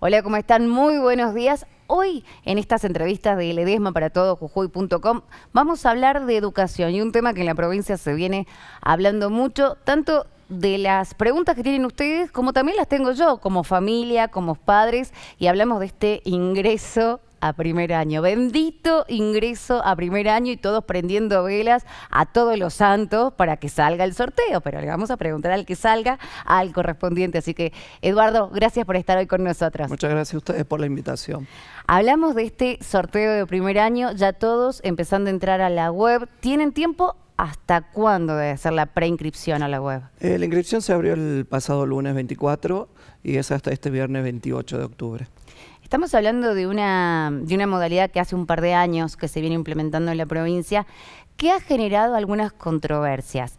Hola, ¿cómo están? Muy buenos días. Hoy, en estas entrevistas de Ledesma para todo Jujuy.com, vamos a hablar de educación y un tema que en la provincia se viene hablando mucho, tanto de las preguntas que tienen ustedes, como también las tengo yo, como familia, como padres, y hablamos de este ingreso a primer año. Bendito ingreso a primer año y todos prendiendo velas a todos los santos para que salga el sorteo, pero le vamos a preguntar al que salga al correspondiente. Así que, Eduardo, gracias por estar hoy con nosotros. Muchas gracias a ustedes por la invitación. Hablamos de este sorteo de primer año, ya todos empezando a entrar a la web. ¿Tienen tiempo ¿Hasta cuándo debe ser la preinscripción a la web? Eh, la inscripción se abrió el pasado lunes 24 y es hasta este viernes 28 de octubre. Estamos hablando de una, de una modalidad que hace un par de años que se viene implementando en la provincia, que ha generado algunas controversias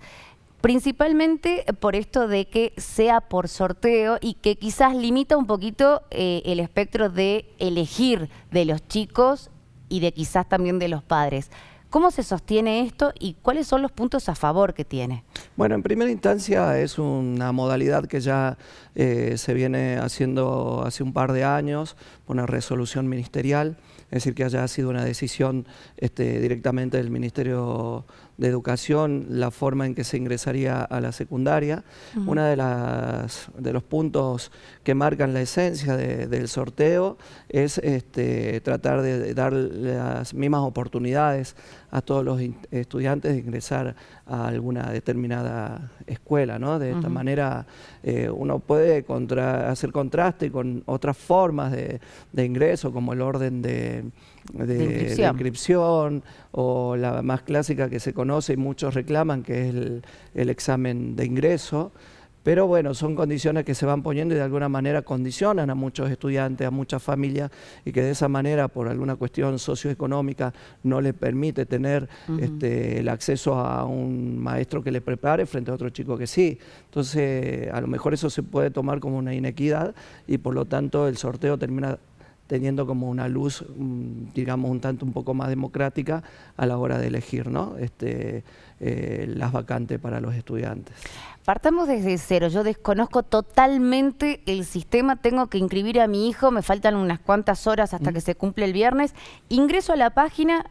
principalmente por esto de que sea por sorteo y que quizás limita un poquito eh, el espectro de elegir de los chicos y de quizás también de los padres. ¿Cómo se sostiene esto y cuáles son los puntos a favor que tiene? Bueno, en primera instancia es una modalidad que ya eh, se viene haciendo hace un par de años, una resolución ministerial, es decir, que haya sido una decisión este, directamente del Ministerio de educación la forma en que se ingresaría a la secundaria. una Uno de, las, de los puntos que marcan la esencia del sorteo es este, tratar de dar las mismas oportunidades a todos los estudiantes de ingresar a alguna determinada escuela. ¿no? De esta manera eh, uno puede hacer contraste con otras formas de, ingreso, como el orden de, inscripción. o la más clásica que se conoce y muchos reclaman, que es el examen de ingreso. Pero bueno, son condiciones que se van poniendo y de alguna manera condicionan a muchos estudiantes, a muchas familias, y que de esa manera, por alguna cuestión socioeconómica, no les permite tener este, el acceso a un maestro que le prepare frente a otro chico que sí. Entonces, a lo mejor eso se puede tomar como una inequidad y por lo tanto el sorteo termina teniendo como una luz, mm, digamos, un tanto un poco más democrática a la hora de elegir ¿no? este, eh, las vacantes para los estudiantes. Partamos desde cero, yo desconozco totalmente el sistema, tengo que inscribir a mi hijo, me faltan unas cuantas horas hasta que se cumple el viernes, ingreso a la página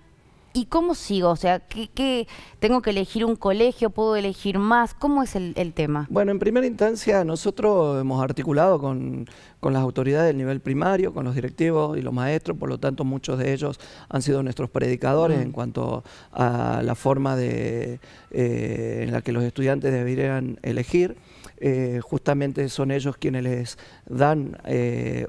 ¿Y cómo sigo? O sea, ¿qué, tengo que elegir un colegio? ¿Puedo elegir más? ¿Cómo es el, tema? Bueno, en primera instancia nosotros hemos articulado con, las autoridades del nivel primario, con los directivos y los maestros, por lo tanto muchos de ellos han sido nuestros predicadores en cuanto a la forma de, eh, en la que los estudiantes deberían elegir. Eh, justamente son ellos quienes les dan eh,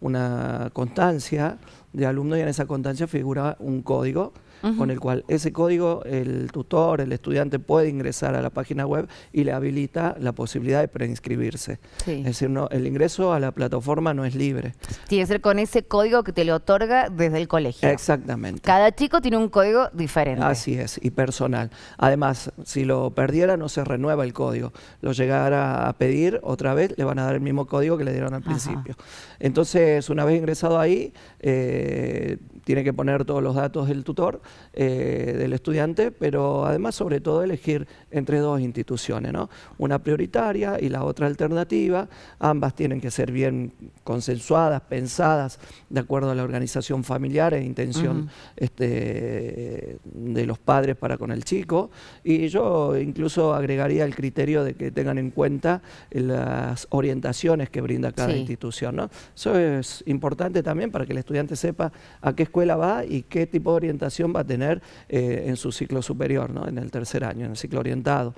una constancia, de alumnos y en esa constancia figura un código con el cual ese código el tutor, el estudiante puede ingresar a la página web y le habilita la posibilidad de preinscribirse. Es decir, el ingreso a la plataforma no es libre. Tiene que ser con ese código que te lo otorga desde el colegio. Exactamente. Cada chico tiene un código diferente. Así es, y personal. Además, si lo perdiera no se renueva el código. Lo llegara a pedir otra vez, le van a dar el mismo código que le dieron al principio. Entonces, una vez ingresado ahí, eh, tiene que poner todos los datos del tutor eh, del estudiante, pero además sobre todo elegir entre dos instituciones, ¿no? una prioritaria y la otra alternativa, ambas tienen que ser bien consensuadas, pensadas, de acuerdo a la organización familiar e intención este, de los padres para con el chico, y yo incluso agregaría el criterio de que tengan en cuenta las orientaciones que brinda cada institución. ¿no? Eso es importante también para que el estudiante sepa a qué escuela va y qué tipo de orientación va a tener eh, en su ciclo superior, ¿no? en el tercer año, en el ciclo orientado.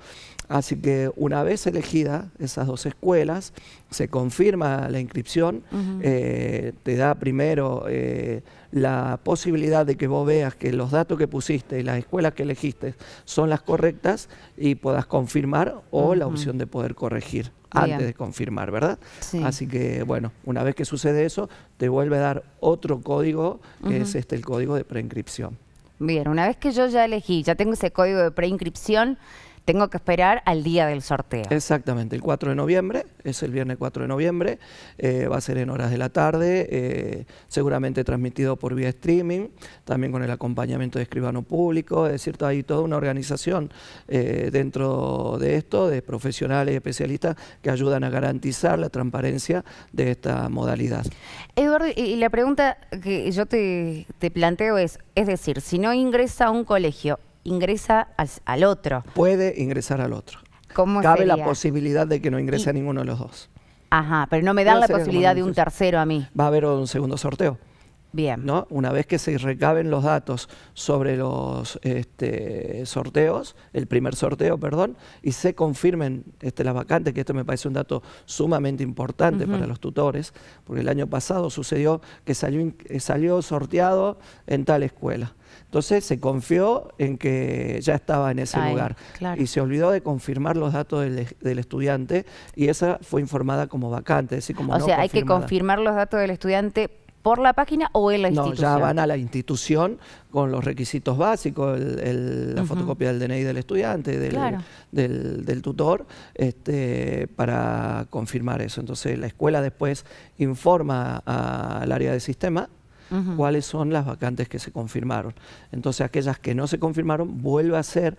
Así que una vez elegidas esas dos escuelas, se confirma la inscripción, eh, te da primero eh, la posibilidad de que vos veas que los datos que pusiste y las escuelas que elegiste son las correctas y puedas confirmar o la opción de poder corregir antes de confirmar, ¿verdad? Así que, bueno, una vez que sucede eso, te vuelve a dar otro código, que es este el código de preinscripción. Bien, una vez que yo ya elegí, ya tengo ese código de preinscripción, tengo que esperar al día del sorteo. Exactamente, el 4 de noviembre, es el viernes 4 de noviembre, eh, va a ser en horas de la tarde, eh, seguramente transmitido por vía streaming, también con el acompañamiento de escribano público, es decir, hay toda una organización eh, dentro de esto, de profesionales y especialistas que ayudan a garantizar la transparencia de esta modalidad. Eduardo, y la pregunta que yo te planteo es, es decir, si no ingresa a un colegio, ingresa al, otro. Puede ingresar al otro. ¿Cómo Cabe la posibilidad de que no ingrese a ninguno de los dos. Ajá, pero no me dan la posibilidad de un tercero a mí. Va a haber un segundo sorteo. ¿no? Una vez que se recaben los datos sobre los este, sorteos, el primer sorteo, perdón, y se confirmen este, las vacantes, que esto me parece un dato sumamente importante para los tutores, porque el año pasado sucedió que salió, eh, salió sorteado en tal escuela. Entonces se confió en que ya estaba en ese lugar y se olvidó de confirmar los datos del, estudiante y esa fue informada como vacante, es decir, como O sea, hay que confirmar los datos del estudiante por la página o en la institución? No, ya van a la institución con los requisitos básicos, la fotocopia del DNI del estudiante, del, tutor, este, para confirmar eso. Entonces la escuela después informa al área de sistema cuáles son las vacantes que se confirmaron. Entonces, aquellas que no se confirmaron, vuelve a ser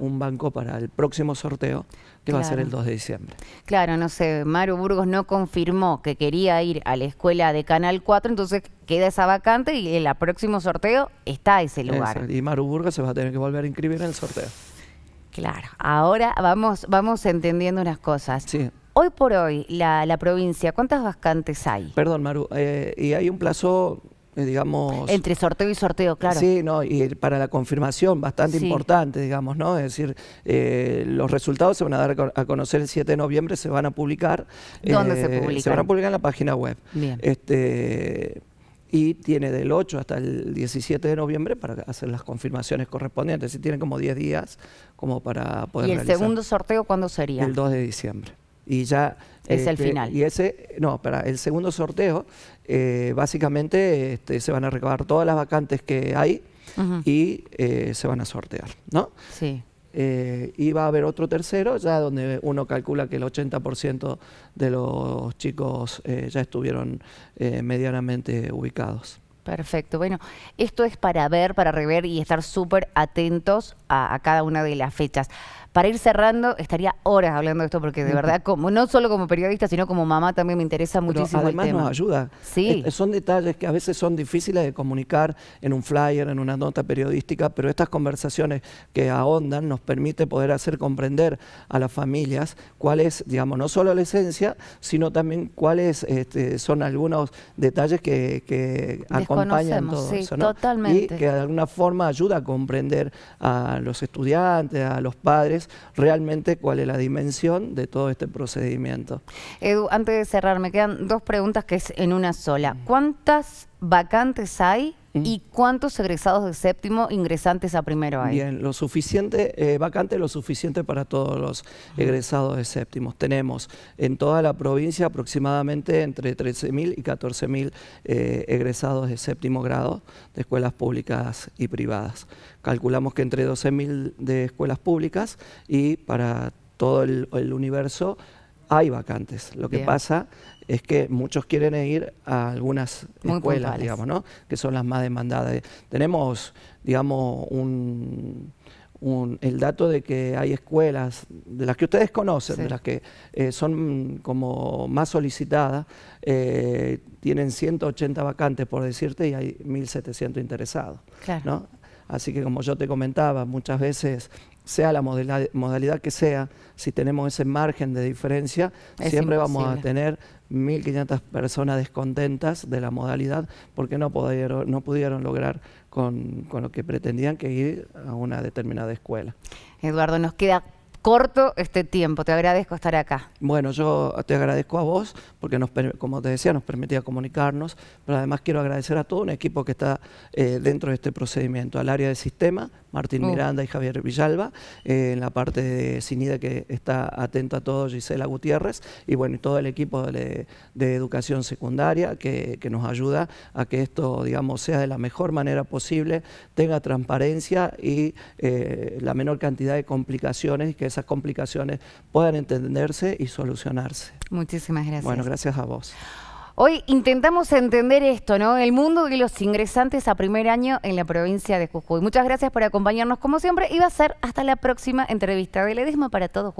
un, banco para el próximo sorteo, que va a ser el 2 de diciembre. Claro, no sé, Maru Burgos no confirmó que quería ir a la escuela de Canal 4, entonces queda esa vacante y en el próximo sorteo está ese lugar. Y Maru Burgos se va a tener que volver a inscribir en el sorteo. Claro, ahora vamos, vamos entendiendo unas cosas. Sí. Hoy por hoy, la, provincia, ¿cuántas vacantes hay? Perdón, Maru, eh, y hay un plazo eh, digamos... Entre sorteo y sorteo, claro. Sí, no, y para la confirmación, bastante importante, digamos, ¿no? Es decir, eh, los resultados se van a dar a conocer el 7 de noviembre, se van a publicar. ¿Dónde se publican? Se van a publicar en la página web. Bien. Este, y tiene del 8 hasta el 17 de noviembre para hacer las confirmaciones correspondientes. y tienen como 10 días como para poder ¿Y el segundo sorteo cuándo sería? El 2 de diciembre y ya... Es el este, final. Y ese, no, para el segundo sorteo, eh, básicamente este, se van a recabar todas las vacantes que hay y eh, se van a sortear, ¿no? Sí. Eh, y va a haber otro tercero, ya donde uno calcula que el 80% de los chicos ya estuvieron medianamente ubicados. Perfecto. Bueno, esto es para ver, para rever y estar súper atentos a cada una de las fechas. Para ir cerrando, estaría horas hablando de esto porque de verdad, como no solo como periodista, sino como mamá también me interesa muchísimo además el tema. nos ayuda. Sí. son detalles que a veces son difíciles de comunicar en un flyer, en una nota periodística, pero estas conversaciones que ahondan nos permite poder hacer comprender a las familias cuál es, digamos, no solo la esencia, sino también cuáles este, son algunos detalles que, acompañan todo eso. Totalmente. Y que de alguna forma ayuda a comprender a los estudiantes, a los padres, realmente cuál es la dimensión de todo este procedimiento. Edu, antes de cerrar, me quedan dos preguntas que es en una sola. ¿Cuántas vacantes hay ¿Y cuántos egresados de séptimo ingresantes a primero hay? Bien, lo suficiente, eh, vacante lo suficiente para todos los egresados de séptimo. Tenemos en toda la provincia aproximadamente entre 13.000 y 14.000 eh, egresados de séptimo grado de escuelas públicas y privadas. Calculamos que entre 12.000 de escuelas públicas y para todo el universo hay vacantes. Lo que pasa es que muchos quieren ir a algunas escuelas, digamos, ¿no? Que son las más demandadas. Tenemos, digamos, un, el dato de que hay escuelas, de las que ustedes conocen, de las que eh, son como más solicitadas, eh, tienen 180 vacantes, por decirte, y hay 1.700 interesados. Claro. Así que como yo te comentaba, muchas veces sea la modalidad que sea, si tenemos ese margen de diferencia, siempre vamos a tener 1.500 personas descontentas de la modalidad porque no pudieron, no pudieron lograr con, lo que pretendían que ir a una determinada escuela. Eduardo, nos queda corto este tiempo. Te agradezco estar acá. Bueno, yo te agradezco a vos porque, nos, como te decía, nos permitía comunicarnos, pero además quiero agradecer a todo un equipo que está eh, dentro de este procedimiento, al área de sistema, Martín oh. Miranda y Javier Villalba, eh, en la parte de CINIDE que está atento a todo Gisela Gutiérrez, y bueno, y todo el equipo de, educación secundaria que, nos ayuda a que esto, digamos, sea de la mejor manera posible, tenga transparencia y eh, la menor cantidad de complicaciones y que esas complicaciones puedan entenderse y solucionarse. Muchísimas gracias. Bueno, gracias a vos. Hoy intentamos entender esto, ¿no? El mundo de los ingresantes a primer año en la provincia de Jujuy. Muchas gracias por acompañarnos como siempre y va a ser hasta la próxima entrevista de Ledesma para todos